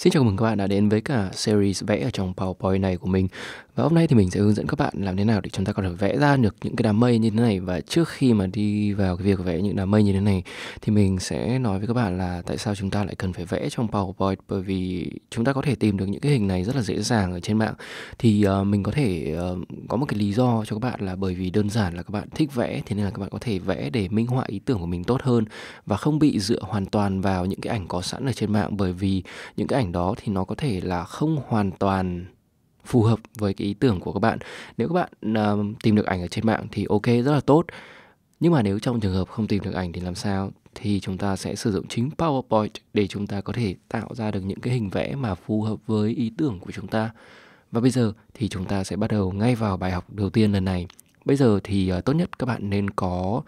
Xin chào mừng các bạn đã đến với cả series vẽ ở trong PowerPoint này của mình Và hôm nay thì mình sẽ hướng dẫn các bạn làm thế nào để chúng ta có thể vẽ ra được những cái đám mây như thế này Và trước khi mà đi vào cái việc vẽ những đám mây như thế này Thì mình sẽ nói với các bạn là tại sao chúng ta lại cần phải vẽ trong PowerPoint Bởi vì chúng ta có thể tìm được những cái hình này rất là dễ dàng ở trên mạng Thì uh, mình có thể uh, có một cái lý do cho các bạn là bởi vì đơn giản là các bạn thích vẽ Thế nên là các bạn có thể vẽ để minh họa ý tưởng của mình tốt hơn Và không bị dựa hoàn toàn vào những cái ảnh có sẵn ở trên mạng Bởi vì những cái ảnh cảnh đó thì nó có thể là không hoàn toàn phù hợp với cái ý tưởng của các bạn nếu các bạn uh, tìm được ảnh ở trên mạng thì ok rất là tốt nhưng mà nếu trong trường hợp không tìm được ảnh thì làm sao thì chúng ta sẽ sử dụng chính powerpoint để chúng ta có thể tạo ra được những cái hình vẽ mà phù hợp với ý tưởng của chúng ta và bây giờ thì chúng ta sẽ bắt đầu ngay vào bài học đầu tiên lần này bây giờ thì uh, tốt nhất các bạn nên có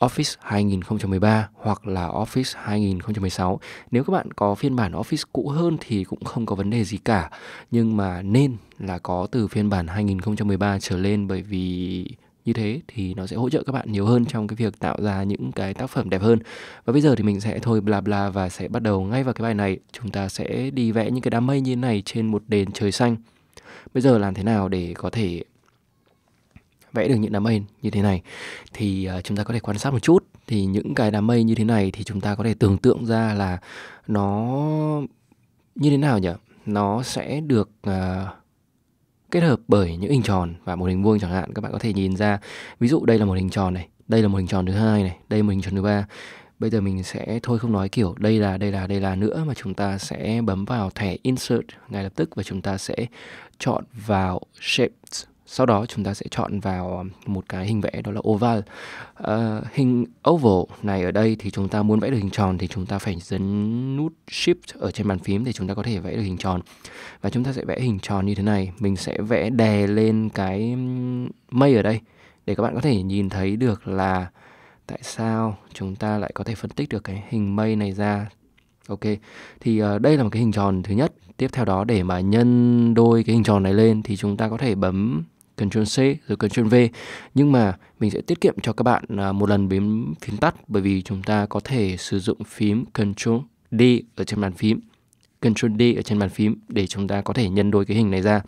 Office 2013 hoặc là Office 2016. Nếu các bạn có phiên bản Office cũ hơn thì cũng không có vấn đề gì cả, nhưng mà nên là có từ phiên bản 2013 trở lên bởi vì như thế thì nó sẽ hỗ trợ các bạn nhiều hơn trong cái việc tạo ra những cái tác phẩm đẹp hơn. Và bây giờ thì mình sẽ thôi bla bla và sẽ bắt đầu ngay vào cái bài này. Chúng ta sẽ đi vẽ những cái đám mây như thế này trên một đền trời xanh. Bây giờ làm thế nào để có thể vẽ được những đám mây như thế này thì ờ, chúng ta có thể quan sát một chút thì những cái đám mây như thế này thì chúng ta có thể tưởng tượng ra là nó như thế nào nhỉ nó sẽ được ờ, kết hợp bởi những hình tròn và một hình vuông chẳng hạn các bạn có thể nhìn ra ví dụ đây là một hình tròn này đây là một hình tròn thứ hai này đây là một hình tròn thứ ba bây giờ mình sẽ thôi không nói kiểu đây là đây là đây là nữa mà chúng ta sẽ bấm vào thẻ insert ngay lập tức và chúng ta sẽ chọn vào shapes sau đó chúng ta sẽ chọn vào một cái hình vẽ đó là oval à, hình oval này ở đây thì chúng ta muốn vẽ được hình tròn thì chúng ta phải nhấn nút shift ở trên bàn phím để chúng ta có thể vẽ được hình tròn và chúng ta sẽ vẽ hình tròn như thế này mình sẽ vẽ đè lên cái mây ở đây để các bạn có thể nhìn thấy được là tại sao chúng ta lại có thể phân tích được cái hình mây này ra Ok, thì uh, đây là một cái hình tròn thứ nhất Tiếp theo đó để mà nhân đôi cái hình tròn này lên thì chúng ta có thể bấm Ctrl C rồi Ctrl V nhưng mà mình sẽ tiết kiệm cho các bạn à, một lần bấm phím tắt bởi vì chúng ta có thể sử dụng phím Ctrl D ở trên bàn phím Ctrl D ở trên bàn phím để chúng ta có thể nhân đôi cái hình này ra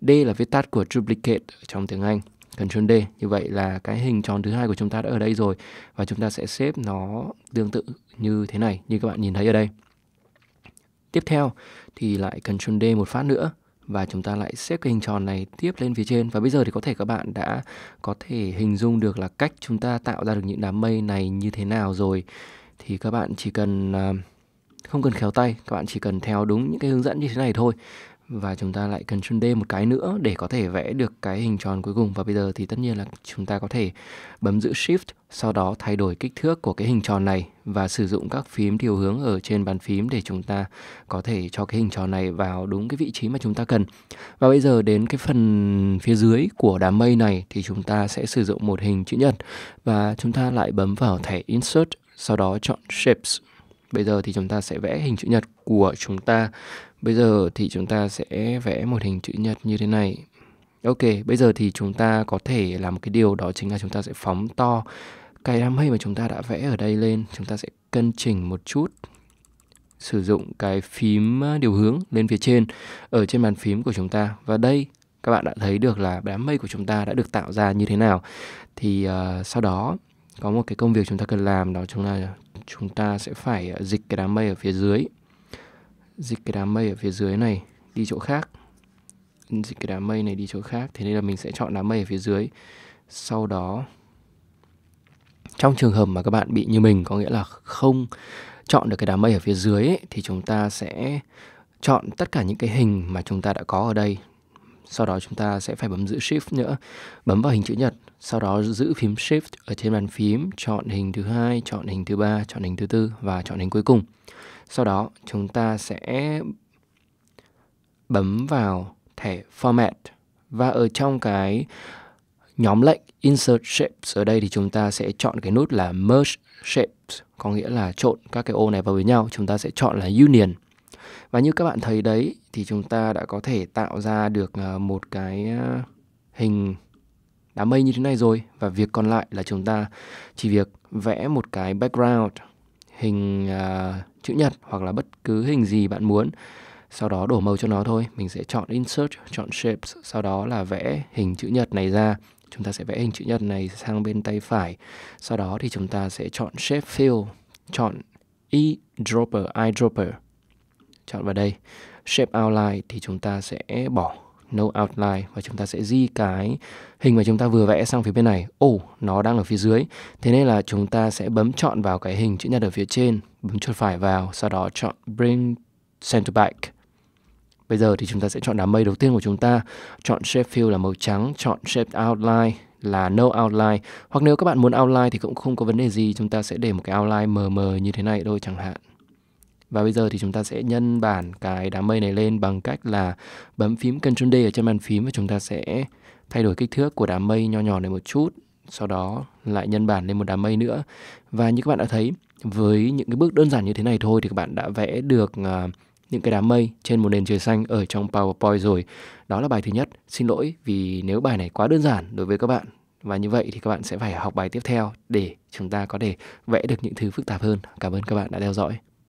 D là viết tắt của duplicate trong tiếng Anh Ctrl D như vậy là cái hình tròn thứ hai của chúng ta đã ở đây rồi và chúng ta sẽ xếp nó tương tự như thế này như các bạn nhìn thấy ở đây tiếp theo thì lại Ctrl D một phát nữa và chúng ta lại xếp cái hình tròn này tiếp lên phía trên và bây giờ thì có thể các bạn đã có thể hình dung được là cách chúng ta tạo ra được những đám mây này như thế nào rồi thì các bạn chỉ cần à, không cần khéo tay các bạn chỉ cần theo đúng những cái hướng dẫn như thế này thôi và chúng ta lại cần Ctrl D một cái nữa để có thể vẽ được cái hình tròn cuối cùng và bây giờ thì tất nhiên là chúng ta có thể bấm giữ Shift sau đó thay đổi kích thước của cái hình tròn này và sử dụng các phím điều hướng ở trên bàn phím để chúng ta có thể cho cái hình tròn này vào đúng cái vị trí mà chúng ta cần. Và bây giờ đến cái phần phía dưới của đám mây này thì chúng ta sẽ sử dụng một hình chữ nhật và chúng ta lại bấm vào thẻ Insert sau đó chọn Shapes. Bây giờ thì chúng ta sẽ vẽ hình chữ nhật của chúng ta Bây giờ thì chúng ta sẽ vẽ một hình chữ nhật như thế này. Ok, bây giờ thì chúng ta có thể làm một cái điều đó chính là chúng ta sẽ phóng to cái đám mây mà chúng ta đã vẽ ở đây lên. Chúng ta sẽ cân chỉnh một chút sử dụng cái phím à, điều hướng lên phía trên ở trên bàn phím của chúng ta và đây các bạn đã thấy được là đám mây của chúng ta đã được tạo ra như thế nào thì uh, sau đó có một cái công việc chúng ta cần làm đó chúng là chúng ta sẽ phải à, dịch cái đám mây ở phía dưới dịch cái đám mây ở phía dưới này đi chỗ khác dịch cái đám mây này đi chỗ khác thế nên là mình sẽ chọn đám mây ở phía dưới sau đó trong trường hợp mà các bạn bị như mình có nghĩa là không chọn được cái đám mây ở phía dưới ấy, thì chúng ta sẽ chọn tất cả những cái hình mà chúng ta đã có ở đây sau đó chúng ta sẽ phải bấm giữ shift nữa bấm vào hình chữ nhật sau đó giữ phím shift ở trên bàn phím chọn hình thứ hai chọn hình thứ ba chọn hình thứ tư và chọn hình cuối cùng sau đó chúng ta sẽ bấm vào thẻ format và ở trong cái nhóm lệnh insert shapes ở đây thì chúng ta sẽ chọn cái nút là merge shapes có nghĩa là trộn các cái ô này vào với nhau chúng ta sẽ chọn là union và như các bạn thấy đấy thì chúng ta đã có thể tạo ra được ờ, một cái ờ, hình đám mây như thế này rồi và việc còn lại là chúng ta chỉ việc vẽ một cái background hình uh, chữ nhật hoặc là bất cứ hình gì bạn muốn sau đó đổ màu cho nó thôi mình sẽ chọn insert chọn shapes sau đó là vẽ hình chữ nhật này ra chúng ta sẽ vẽ hình chữ nhật này sang bên tay phải sau đó thì chúng ta sẽ chọn shape fill chọn e dropper eyedropper chọn vào đây shape outline thì chúng ta sẽ bỏ no outline và chúng ta sẽ di cái hình mà chúng ta vừa vẽ sang phía bên này ồ oh, nó đang ở phía dưới thế nên là chúng ta sẽ bấm chọn vào cái hình chữ nhật ở phía trên bấm chuột phải vào sau đó chọn bring center back bây giờ thì chúng ta sẽ chọn đám mây đầu tiên của chúng ta chọn shape fill là màu trắng chọn shape outline là no outline hoặc nếu các bạn muốn outline thì cũng không có vấn đề gì chúng ta sẽ để một cái outline mờ mờ như thế này thôi chẳng hạn và bây giờ thì chúng ta sẽ nhân bản cái đám mây này lên bằng cách là bấm phím Ctrl D ở trên bàn phím và chúng ta sẽ thay đổi kích thước của đám mây nho nhỏ này một chút. Sau đó lại nhân bản lên một đám mây nữa. Và như các bạn đã thấy, với những cái bước đơn giản như thế này thôi thì các bạn đã vẽ được uh, những cái đám mây trên một nền trời xanh ở trong PowerPoint rồi. Đó là bài thứ nhất. Xin lỗi vì nếu bài này quá đơn giản đối với các bạn và như vậy thì các bạn sẽ phải học bài tiếp theo để chúng ta có thể vẽ được những thứ phức tạp hơn. Cảm ơn các bạn đã theo dõi.